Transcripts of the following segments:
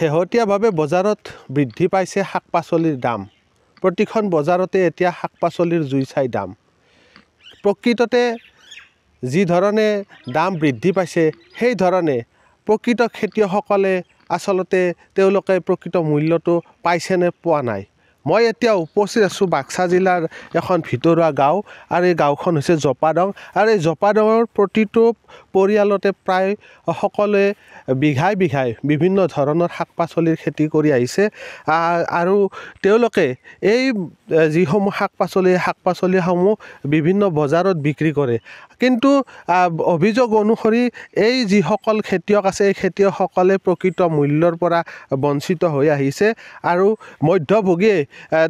শেহতীয়াভাৱে বজাৰত বৃদ্ধি পাইছে শাক পাচলিৰ দাম প্ৰতিখন বজাৰতে এতিয়া শাক পাচলিৰ জুই চাই দাম প্ৰকৃততে যি ধৰণে দাম বৃদ্ধি পাইছে সেইধৰণে প্ৰকৃত খেতিয়কসকলে আচলতে তেওঁলোকে প্ৰকৃত মূল্যটো পাইছেনে পোৱা নাই মই এতিয়া উপস্থিত আছোঁ বাক্সা জিলাৰ এখন ভিতৰুৱা গাঁও আৰু এই গাঁওখন হৈছে জপাদং আৰু এই জপাদঙৰ প্ৰতিটো পৰিয়ালতে প্ৰায় সকলোৱে বিঘাই বিঘাই বিভিন্ন ধৰণৰ শাক পাচলিৰ খেতি কৰি আহিছে আৰু তেওঁলোকে এই যিসমূহ শাক পাচলি শাক পাচলিসমূহ বিভিন্ন বজাৰত বিক্ৰী কৰে কিন্তু অভিযোগ অনুসৰি এই যিসকল খেতিয়ক আছে এই খেতিয়কসকলে প্ৰকৃত মূল্যৰ পৰা বঞ্চিত হৈ আহিছে আৰু মধ্যভোগীয়ে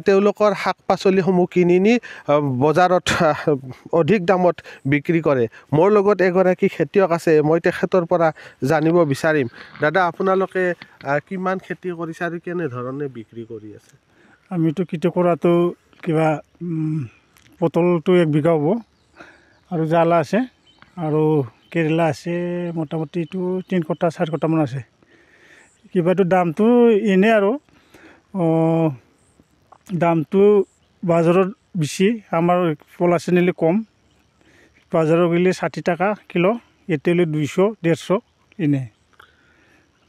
তেওঁলোকৰ শাক পাচলিসমূহ কিনি নি বজাৰত অধিক দামত বিক্ৰী কৰে মোৰ লগত এগৰাকী খেতি খেতিয়ক আছে মই তেখেতৰ পৰা জানিব বিচাৰিম দাদা আপোনালোকে কিমান খেতি কৰিছে আৰু কেনেধৰণে বিক্ৰী কৰি আছে আমিতো খেতি কৰাটো কিবা পটলটো এক বিঘা হ'ব আৰু জালা আছে আৰু কেৰেলা আছে মোটামুটিটো তিনি কটা চাৰি কটামান আছে কিবাটো দামটো এনেই আৰু দামটো বাজাৰত বেছি আমাৰ পোলা কম বাজাৰে গ'লে ষাঠি টকা কিলো এতিয়ালৈ দুইশ ডেৰশ এনে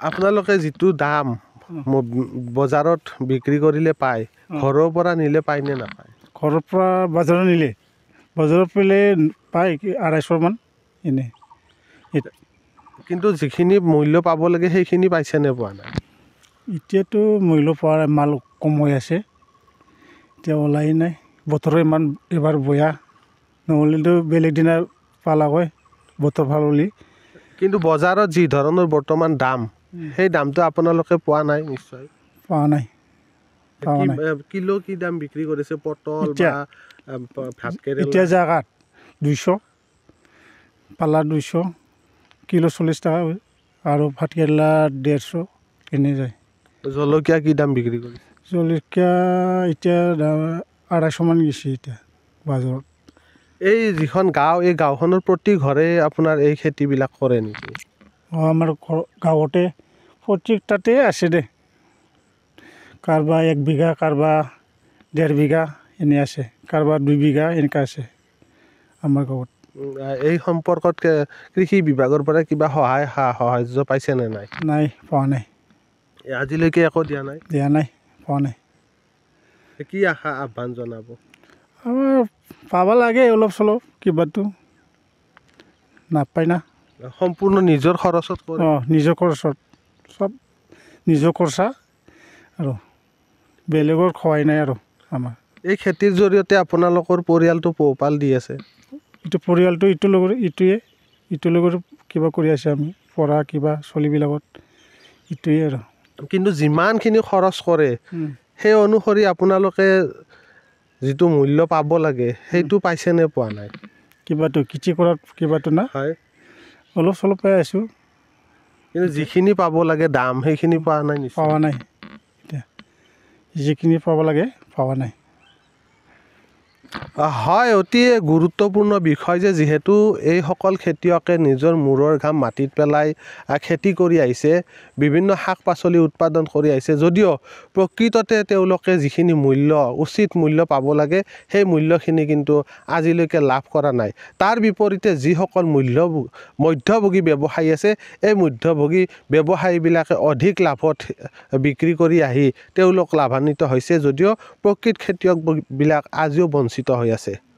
আপোনালোকে যিটো দাম বজাৰত বিক্ৰী কৰিলে পায় ঘৰৰ পৰা নিলে পায় নে নাপায় ঘৰৰ পৰা বজাৰত নিলে বজাৰত পালে পায় আঢ়াইশমান এনে কিন্তু যিখিনি মূল্য পাব লাগে সেইখিনি পাইছেনে পোৱা নাই এতিয়াতো মূল্য পোৱাৰ মাল কম হৈ আছে এতিয়া ওলাই নাই বতৰ ইমান এইবাৰ বেয়া নহ'লেতো বেলেগ দিনা পালা হয় বতৰ ভাল বুলি কিন্তু বজাৰত যি ধৰণৰ বৰ্তমান দাম সেই দামটো আপোনালোকে পোৱা নাই নিশ্চয় পোৱা নাই কিলো কি দাম বিক্ৰী কৰিছে পটল এতিয়া জাগাত দুইশ পালা দুইশ কিলো চল্লিছ টকা আৰু ভাতকেৰেলা ডেৰশ এনে যায় জলকীয়া কি দাম বিক্ৰী কৰিছে জলকীয়া এতিয়া আঢ়াইশমান গৈছে এতিয়া বাজাৰত এই যিখন গাঁও এই গাঁওখনৰ প্ৰতি ঘৰে আপোনাৰ এই খেতিবিলাক কৰে নেকি অঁ আমাৰ ঘৰ গাঁৱতে প্ৰত্যেকটাতে আছে দে কাৰোবাৰ এক বিঘা কাৰোবাৰ ডেৰ বিঘা এনেই আছে কাৰোবাৰ দুই বিঘা এনেকুৱা আছে আমাৰ গাঁৱত এই সম্পৰ্কত কৃষি বিভাগৰ পৰা কিবা সহায় সা সাহাৰ্য পাইছেনে নাই নাই পোৱা নাই আজিলৈকে একো দিয়া নাই দিয়া নাই পোৱা নাই কি আশা আহ্বান জনাব আমাৰ পাব লাগে অলপ চলপ কিবাটো নাপায় না সম্পূৰ্ণ নিজৰ খৰচত অঁ নিজৰ খৰচত চব নিজৰ খৰচা আৰু বেলেগৰ খোৱাই নাই আৰু আমাৰ এই খেতিৰ জৰিয়তে আপোনালোকৰ পৰিয়ালটো পোহপাল দি আছে এইটো পৰিয়ালটো ইটোৰ লগত ইটোৱে ইটোৰ লগত কিবা কৰি আছে আমি পঢ়া কিবা চলিবিলাকত ইটোৱে আৰু কিন্তু যিমানখিনি খৰচ কৰে সেই অনুসৰি আপোনালোকে যিটো মূল্য পাব লাগে সেইটো পাইছেনে পোৱা নাই কিবাটো কৃষি কৰাত কিবাটো না হয় অলপ চলপ পাই আছোঁ কিন্তু যিখিনি পাব লাগে দাম সেইখিনি পোৱা নাই পোৱা নাই এতিয়া যিখিনি পাব লাগে পোৱা নাই হয় অতি গুৰুত্বপূৰ্ণ বিষয় যে যিহেতু এইসকল খেতিয়কে নিজৰ মূৰৰ ঘাম মাটিত পেলাই খেতি কৰি আহিছে বিভিন্ন শাক পাচলি উৎপাদন কৰি আহিছে যদিও প্ৰকৃততে তেওঁলোকে যিখিনি মূল্য উচিত মূল্য পাব লাগে সেই মূল্যখিনি কিন্তু আজিলৈকে লাভ কৰা নাই তাৰ বিপৰীতে যিসকল মূল্য মধ্যভোগী ব্যৱসায়ী আছে এই মধ্যভোগী ব্যৱসায়ীবিলাকে অধিক লাভত বিক্ৰী কৰি আহি তেওঁলোক লাভান্বিত হৈছে যদিও প্ৰকৃত খেতিয়কবিলাক আজিও বঞ্চিত Todo es así.